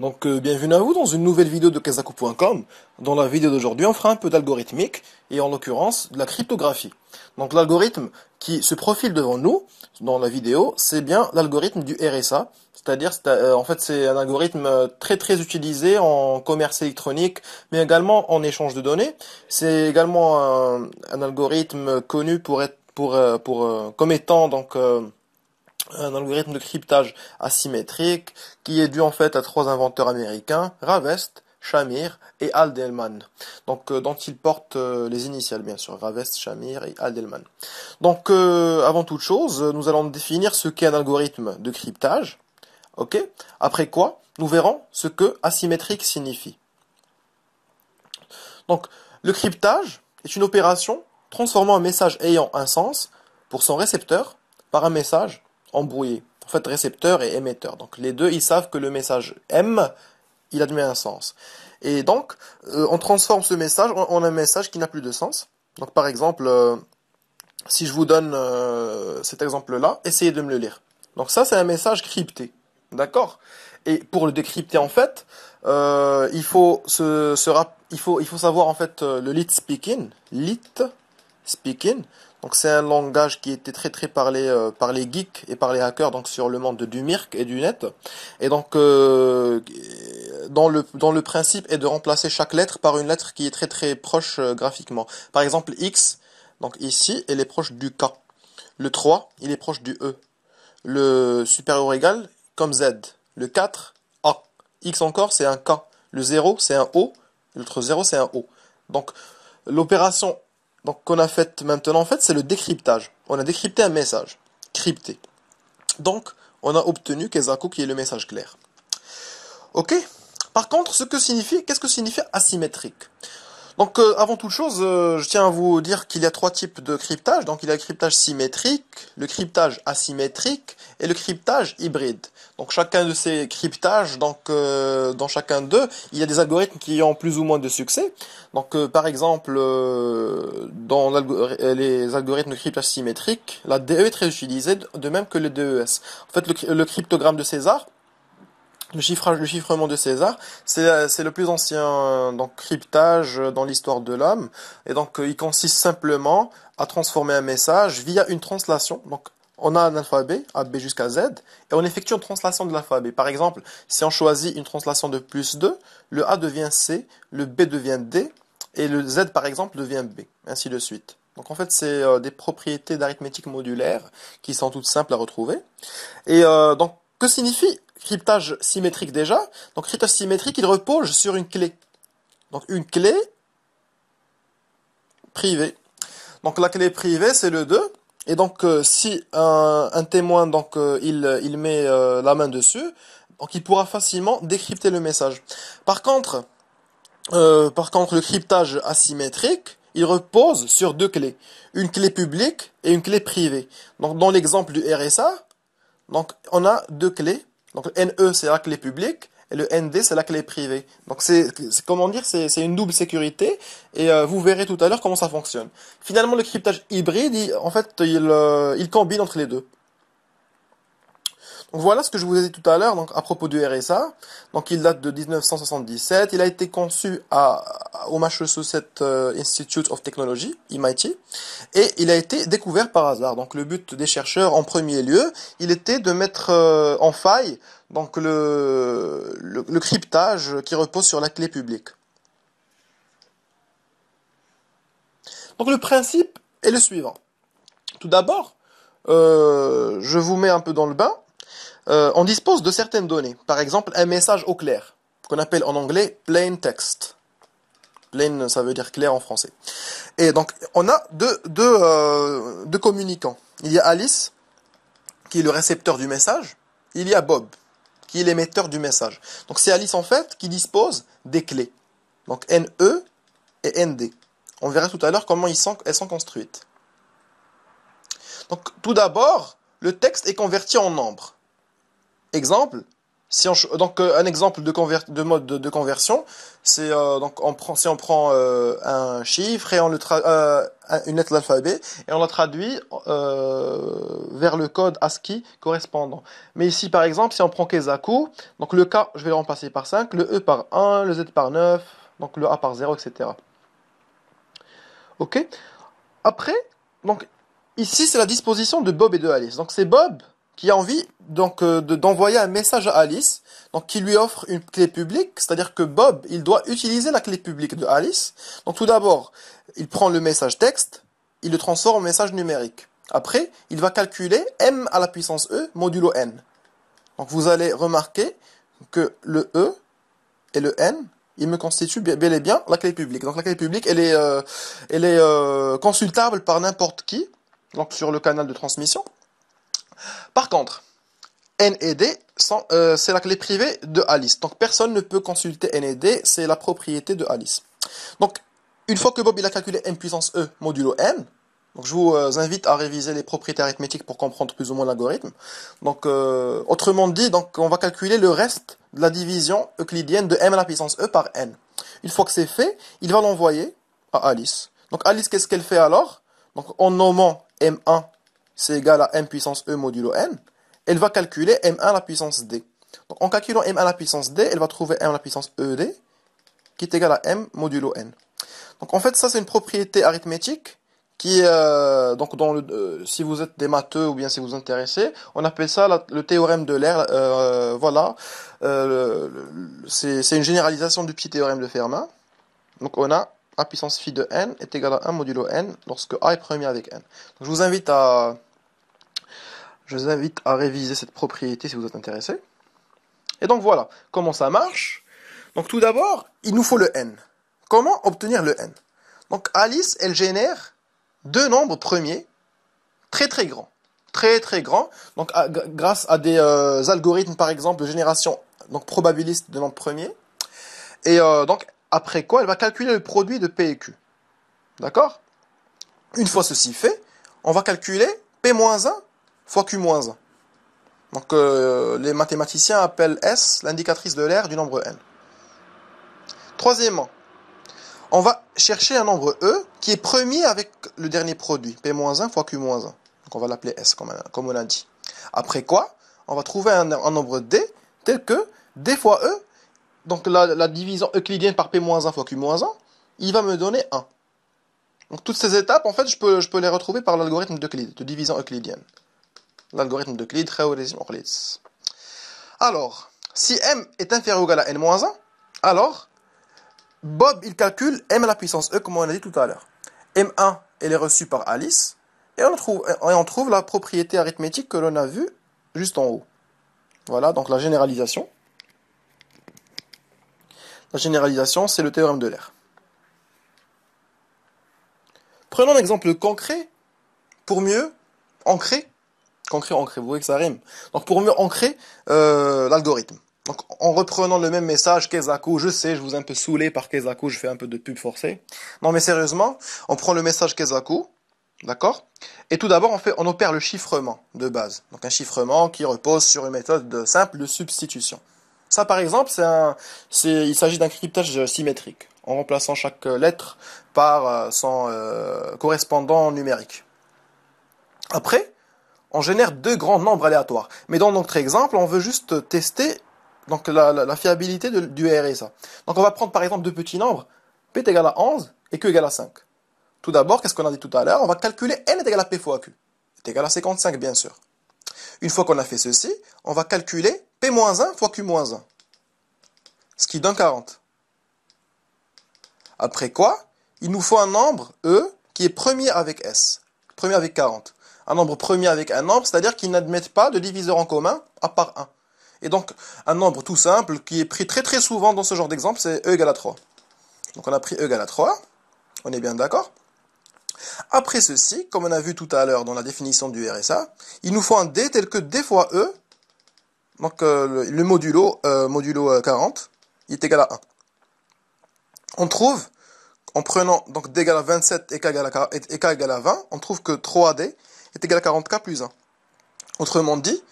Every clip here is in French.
Donc euh, bienvenue à vous dans une nouvelle vidéo de Kazaku.com. Dans la vidéo d'aujourd'hui, on fera un peu d'algorithmique et en l'occurrence de la cryptographie. Donc l'algorithme qui se profile devant nous dans la vidéo, c'est bien l'algorithme du RSA, c'est-à-dire euh, en fait c'est un algorithme euh, très très utilisé en commerce électronique, mais également en échange de données. C'est également un, algorithme connu pour être pour pour comme étant donc un algorithme de cryptage asymétrique qui est dû en fait à trois inventeurs américains, Ravest, Shamir et Aldelman. Donc euh, dont ils portent euh, les initiales bien sûr, Ravest, Shamir et Aldelman. Donc euh, avant toute chose, nous allons définir ce qu'est un algorithme de cryptage. OK Après quoi, nous verrons ce que asymétrique signifie. Donc le cryptage est une opération transformant un message ayant un sens pour son récepteur par un message embrouillé, En fait, récepteur et émetteur. Donc les deux, ils savent que le message M, il admet un sens. Et donc, euh, on transforme ce message en, un message qui n'a plus de sens. Donc par exemple, euh, si je vous donne euh, cet exemple-là, essayez de me le lire. Donc ça, c'est un message crypté. D'accord Et pour le décrypter, en fait, il, faut il, faut, il faut savoir, en fait, le lit speaking. Lit speaking. Donc c'est un langage qui était très très parlé euh, par les geeks et par les hackers donc sur le monde du MIRC et du net. Et donc euh, dans le dans le principe est de remplacer chaque lettre par une lettre qui est très très proche euh, graphiquement. Par exemple X donc ici elle est proche du K. Le 3, il est proche du E. Le supérieur égal comme Z. Le 4, A. X encore c'est un K. Le 0, c'est un O. L'autre 0, c'est un O. Donc l'opération donc, qu'on a fait maintenant, en fait, c'est le décryptage. On a décrypté un message, crypté. Donc, on a obtenu Kezako qui est le message clair. Ok Par contre, ce que signifie, qu'est-ce que signifie asymétrique donc euh, avant toute chose, euh, je tiens à vous dire qu'il y a trois types de cryptage. Donc il y a le cryptage symétrique, le cryptage asymétrique et le cryptage hybride. Donc chacun de ces cryptages, donc euh, dans chacun d'eux, il y a des algorithmes qui ont plus ou moins de succès. Donc par exemple, dans les algorithmes de cryptage symétrique, la DE est très utilisée, de même que le DES. En fait, le cryptogramme de César le, chiffrement de César, c'est euh, le plus ancien euh, cryptage euh, dans l'histoire de l'homme. Et donc, il consiste simplement à transformer un message via une translation. Donc, on a un alphabet, A, B jusqu'à Z, et on effectue une translation de l'alphabet. Par exemple, si on choisit une translation de plus 2, le A devient C, le B devient D, et le Z, par exemple, devient B, ainsi de suite. Donc en fait, c'est des propriétés d'arithmétique modulaire qui sont toutes simples à retrouver. Et donc, que signifie cryptage symétrique déjà. Donc cryptage symétrique, il repose sur une clé. Donc une clé privée. Donc la clé privée, c'est le 2. Et donc euh, si un, témoin donc euh, il, met euh, la main dessus, donc il pourra facilement décrypter le message. Par contre, par contre le cryptage asymétrique, il repose sur deux clés, une clé publique et une clé privée. Donc dans l'exemple du RSA, donc on a deux clés donc le NE, c'est la clé publique, et le ND, c'est la clé privée. Donc c'est, comment dire, c'est une double sécurité, et euh, vous verrez tout à l'heure comment ça fonctionne. Finalement, le cryptage hybride, en fait, il, euh, il combine entre les deux. Voilà ce que je vous ai dit tout à l'heure donc à propos du RSA. Donc il date de 1977, il a été conçu à, au Massachusetts euh, Institute of Technology, MIT, et il a été découvert par hasard. Donc le but des chercheurs en premier lieu, il était de mettre euh, en faille donc le, le, cryptage qui repose sur la clé publique. Donc le principe est le suivant. Tout d'abord, euh, je vous mets un peu dans le bain. Euh, on dispose de certaines données. Par exemple, un message au clair, qu'on appelle en anglais plain text. Plain, ça veut dire clair en français. Et donc, on a deux, euh, deux, communicants. Il y a Alice, qui est le récepteur du message. Il y a Bob, qui est l'émetteur du message. Donc, c'est Alice, en fait, qui dispose des clés. Donc, NE et ND. On verra tout à l'heure comment ils elles sont construites. Donc, tout d'abord, le texte est converti en nombre. Exemple, donc euh, un exemple de, mode de, conversion, c'est euh, donc on prend si on prend euh, un chiffre et on le une lettre l'alphabet et on la traduit vers le code ASCII correspondant. Mais ici par exemple, si on prend Kezaku, donc le K, je vais le remplacer par 5, le E par 1, le Z par 9, donc le A par 0, etc. OK Après, donc ici c'est la disposition de Bob et de Alice. Donc c'est Bob qui a envie donc euh, d'envoyer un message à Alice, donc qui lui offre une clé publique, c'est-à-dire que Bob, il doit utiliser la clé publique de Alice. Donc tout d'abord, il prend le message texte, il le transforme en message numérique. Après, il va calculer m à la puissance e modulo n. Donc vous allez remarquer que le e et le n, ils me constituent bel et bien la clé publique. Donc la clé publique, elle est, euh, elle est euh, consultable par n'importe qui, donc sur le canal de transmission. Par contre, N et D euh, c'est la clé privée de Alice. Donc personne ne peut consulter N et D, c'est la propriété de Alice. Donc une fois que Bob il a calculé M puissance E modulo N, donc je vous euh, invite à réviser les propriétés arithmétiques pour comprendre plus ou moins l'algorithme. Donc euh, autrement dit, donc on va calculer le reste de la division euclidienne de M à la puissance E par N. Une fois que c'est fait, il va l'envoyer à Alice. Donc Alice, qu'est-ce qu'elle fait alors Donc en nommant M1 c'est égal à m puissance e modulo n, elle va calculer m1 à la puissance d. Donc en calculant m1 à la puissance d, elle va trouver m à la puissance ed, qui est égal à m modulo n. Donc en fait, ça c'est une propriété arithmétique qui euh, donc dans le, euh, si vous êtes des matheux ou bien si vous intéressez, on appelle ça le théorème de l'air. Euh, voilà, euh, c'est une généralisation du petit théorème de Fermat. Donc on a a puissance phi de n est égal à 1 modulo n lorsque a est premier avec n. je vous invite à je vous invite à réviser cette propriété si vous êtes intéressé. Et donc voilà, comment ça marche Donc tout d'abord, il nous faut le n. Comment obtenir le n Donc Alice, elle génère deux nombres premiers très très grands. Très très grands. Donc grâce à des euh, algorithmes par exemple de génération donc probabiliste de nombres premiers. Et euh, donc après quoi, elle va calculer le produit de P et Q. D'accord Une fois ceci fait, on va calculer P-1 fois Q-1. Donc euh, les mathématiciens appellent S l'indicatrice de l'air du nombre n. Troisièmement, on va chercher un nombre E qui est premier avec le dernier produit, P-1 fois Q-1. Donc on va l'appeler S comme, on a dit. Après quoi, on va trouver un, un nombre D tel que D fois E donc la, division euclidienne par P-1 fois Q-1, il va me donner 1. Donc toutes ces étapes, en fait, je peux, les retrouver par l'algorithme d'Euclide, de division euclidienne. L'algorithme d'Euclide, réalisme Orlitz. Alors, si m est inférieur ou égal à n-1, alors Bob, il calcule m à la puissance e, comme on a dit tout à l'heure. m1, elle est reçue par Alice, et on et on trouve la propriété arithmétique que l'on a vue juste en haut. Voilà, donc la généralisation. La généralisation, c'est le théorème de l'air. Prenons un exemple concret pour mieux ancrer. Concret, vous Donc pour mieux ancrer euh, l'algorithme. Donc en reprenant le même message, Kezako, je sais, je vous ai un peu saoulé par Kezako, je fais un peu de pub forcée. Non mais sérieusement, on prend le message Kezako, D'accord Et tout d'abord, on, fait, on opère le chiffrement de base. Donc un chiffrement qui repose sur une méthode simple de substitution. Ça, par exemple, c'est un, il s'agit d'un cryptage symétrique, en remplaçant chaque lettre par euh, son euh, correspondant numérique. Après, on génère deux grands nombres aléatoires. Mais dans notre exemple, on veut juste tester donc la, fiabilité du RSA. Donc on va prendre par exemple deux petits nombres, P est égal à 11 et Q égal à 5. Tout d'abord, qu'est-ce qu'on a dit tout à l'heure On va calculer N est égal à P fois Q. C'est égal à 55 bien sûr. Une fois qu'on a fait ceci, on va calculer P-1 fois Q-1. Ce qui donne 40. Après quoi, il nous faut un nombre, E, qui est premier avec S. Premier avec 40. Un nombre premier avec un nombre, c'est-à-dire qu'ils n'admettent pas de diviseur en commun à part 1. Et donc, un nombre tout simple qui est pris très très souvent dans ce genre d'exemple, c'est E égale à 3. Donc on a pris E égale à 3. On est bien d'accord Après ceci, comme on a vu tout à l'heure dans la définition du RSA, il nous faut un D tel que D fois E donc euh, le modulo, euh, modulo 40, euh, est égal à 1. On trouve, en prenant donc d égale à 27 et k égale à, 20, on trouve que 3d est égal à 40k plus 1. Autrement dit,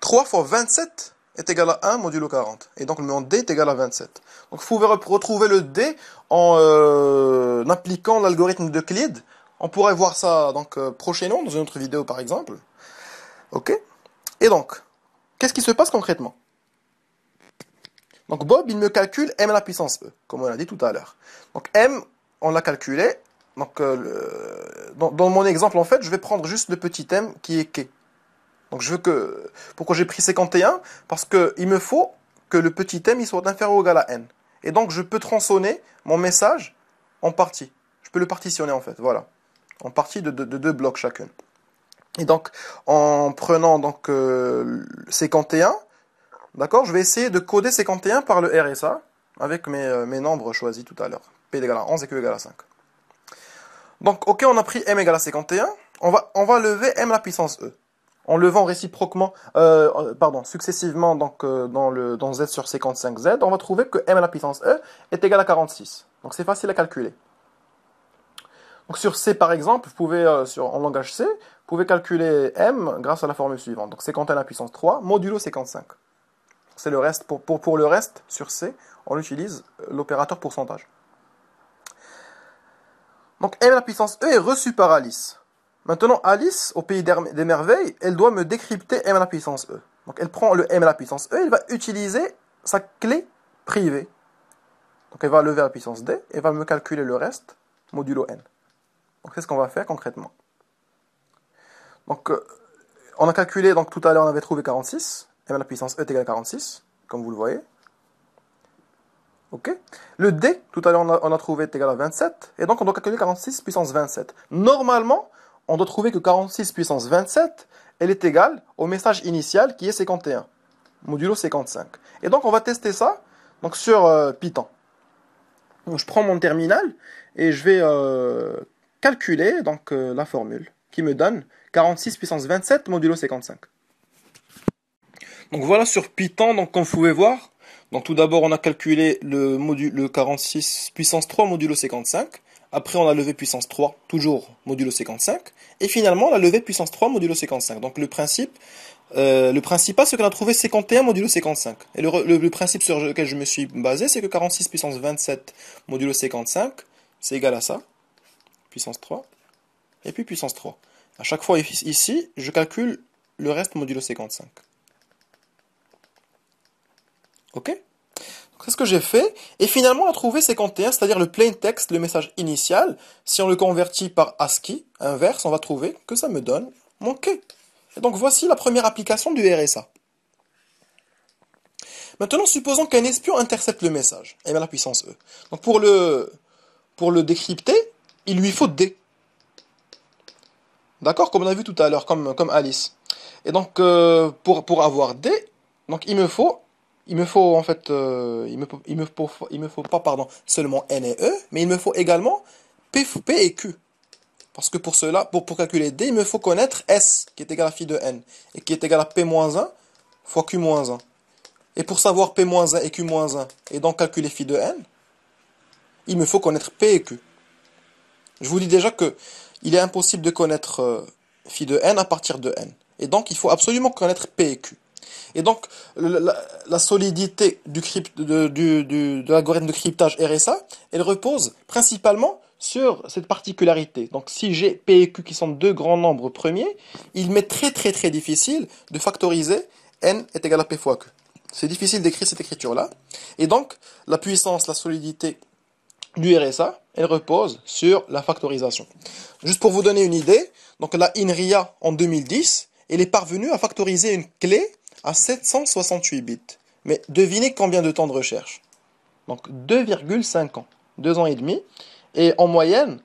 3 fois 27 est égal à 1 modulo 40. Et donc le moment D est égal à 27. Donc vous pouvez retrouver le D en appliquant l'algorithme de Clyde. On pourrait voir ça donc prochainement dans une autre vidéo par exemple. Ok Et donc, Qu'est-ce qui se passe concrètement Donc Bob, il me calcule m à la puissance E, comme on l'a dit tout à l'heure. Donc m, on l'a calculé. Donc euh, dans, mon exemple, en fait, je vais prendre juste le petit m qui est k. Donc je veux que... Pourquoi j'ai pris 51 Parce qu'il me faut que le petit m soit inférieur ou égal à n. Et donc je peux tronçonner mon message en partie. Je peux le partitionner en fait, voilà. En partie de, de deux blocs chacune. Et donc, en prenant donc 51, euh, d'accord, je vais essayer de coder 51 par le RSA avec euh, mes, nombres choisis tout à l'heure. P égale à 11 et Q égale à 5. Donc, ok, on a pris M égale à 51. On va, lever M à la puissance E. En levant réciproquement, euh, pardon, successivement dans, Z sur 55Z, on va trouver que M à la puissance E est égal à 46. Donc, c'est facile à calculer. Donc sur C par exemple, vous pouvez, en langage C, pouvez calculer m grâce à la formule suivante. Donc quand à la puissance 3 modulo 55. C'est le reste. Pour, pour, le reste, sur C, on utilise l'opérateur pourcentage. Donc m à la puissance E est reçu par Alice. Maintenant, Alice, au pays des merveilles, elle doit me décrypter m à la puissance E. Donc elle prend le m à la puissance E, elle va utiliser sa clé privée. Donc elle va lever à la puissance D et va me calculer le reste modulo n. Donc c'est ce qu'on va faire concrètement. Donc, euh, on a calculé, donc tout à l'heure, on avait trouvé 46. Et bien, la puissance E est égale à 46, comme vous le voyez. OK Le D, tout à l'heure, on, a trouvé, est égal à 27. Et donc, on doit calculer 46 puissance 27. Normalement, on doit trouver que 46 puissance 27, elle est égale au message initial qui est 51, modulo 55. Et donc, on va tester ça donc sur euh, Python. je prends mon terminal et je vais euh, calculer donc, la formule qui me donne 46 puissance 27 modulo 55. Donc voilà sur Python, donc comme vous pouvez voir, donc tout d'abord on a calculé le, module, le 46 puissance 3 modulo 55, après on a levé puissance 3 toujours modulo 55, et finalement on a levé puissance 3 modulo 55. Donc le principe, euh, le principal c'est qu'on a trouvé 51 modulo 55. Et le principe sur lequel je me suis basé c'est que 46 puissance 27 modulo 55 c'est égal à ça, puissance 3, et puis puissance 3. À chaque fois ici, je calcule le reste modulo 55. Ok c'est ce que j'ai fait. Et finalement, on a trouvé 51, c'est-à-dire le plain text, le message initial. Si on le convertit par ASCII, inverse, on va trouver que ça me donne mon quai. Et donc voici la première application du RSA. Maintenant, supposons qu'un espion intercepte le message. Et eh bien la puissance E. Donc pour le, pour le décrypter, il lui faut D. D'accord Comme on a vu tout à l'heure, comme, Alice. Et donc, euh, pour, pour avoir D, donc il me faut, il me faut en fait, euh, il, me, il, me faut, pas, pardon, seulement N et E, mais il me faut également P, P et Q. Parce que pour cela, pour, pour calculer D, il me faut connaître S, qui est égal à phi de N, et qui est égal à P-1 fois Q-1. Et pour savoir P-1 et Q-1, et donc calculer phi de N, il me faut connaître P et Q. Je vous dis déjà que il est impossible de connaître euh, phi de n à partir de n. Et donc, il faut absolument connaître p et q. Et donc, la, solidité du, de, de l'algorithme de cryptage RSA, elle repose principalement sur cette particularité. Donc, si j'ai p et q qui sont deux grands nombres premiers, il m'est très très très difficile de factoriser n est égal à p fois q. C'est difficile d'écrire cette écriture-là. Et donc, la puissance, la solidité du RSA, elle repose sur la factorisation. Juste pour vous donner une idée, donc la INRIA en 2010, elle est parvenue à factoriser une clé à 768 bits. Mais devinez combien de temps de recherche Donc 2,5 ans, 2 ans et demi, et en moyenne,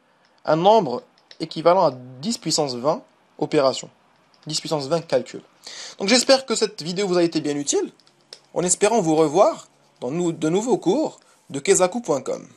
un nombre équivalent à 10 puissance 20 opérations, 10 puissance 20 calculs. Donc j'espère que cette vidéo vous a été bien utile, en espérant vous revoir dans de nouveaux cours de kezaku.com.